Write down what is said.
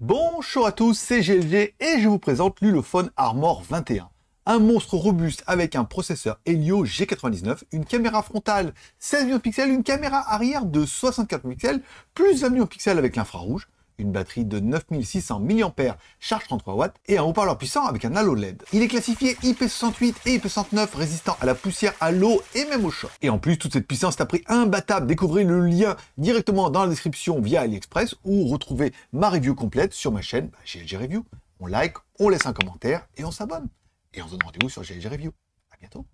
Bonjour à tous, c'est GLG et je vous présente l'Ulophone Armor 21. Un monstre robuste avec un processeur Helio G99, une caméra frontale 16 millions de pixels, une caméra arrière de 64 pixels, plus 20 millions de pixels avec l'infrarouge, une batterie de 9600 mAh, charge 33 watts et un haut-parleur puissant avec un halo LED. Il est classifié IP68 et IP69 résistant à la poussière, à l'eau et même au choc. Et en plus, toute cette puissance est pris prix imbattable. Découvrez le lien directement dans la description via AliExpress ou retrouvez ma review complète sur ma chaîne GLG bah, Review. On like, on laisse un commentaire et on s'abonne. Et on se donne rendez-vous sur GLG Review. A bientôt.